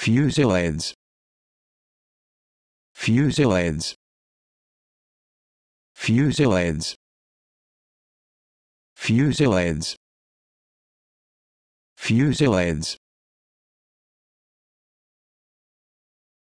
Fusillades. Fusillades. Fusillades. Fusillades. Fusillades.